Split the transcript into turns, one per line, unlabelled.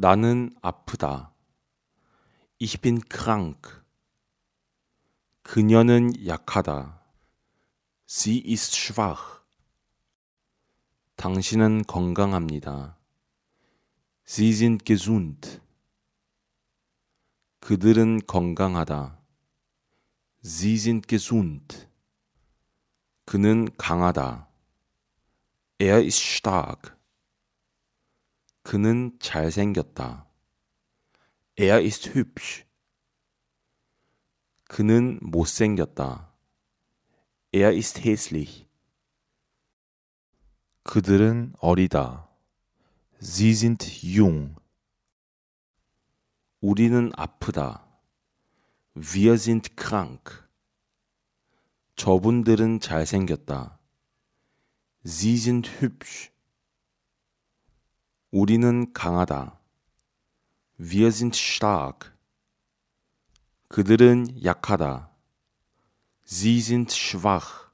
나는 아프다. Ich bin krank. 그녀는 약하다. Sie ist schwach. 당신은 건강합니다. Sie sind gesund. 그들은 건강하다. Sie sind gesund. 그는 강하다. Er ist stark. 그는 잘생겼다. Er ist hübsch. 그는 못생겼다. Er ist hässlich. 그들은 어리다. Sie sind jung. 우리는 아프다. Wir sind krank. 저분들은 잘생겼다. Sie sind hübsch. 우리는 강하다. Wir sind stark. 그들은 약하다. Sie sind schwach.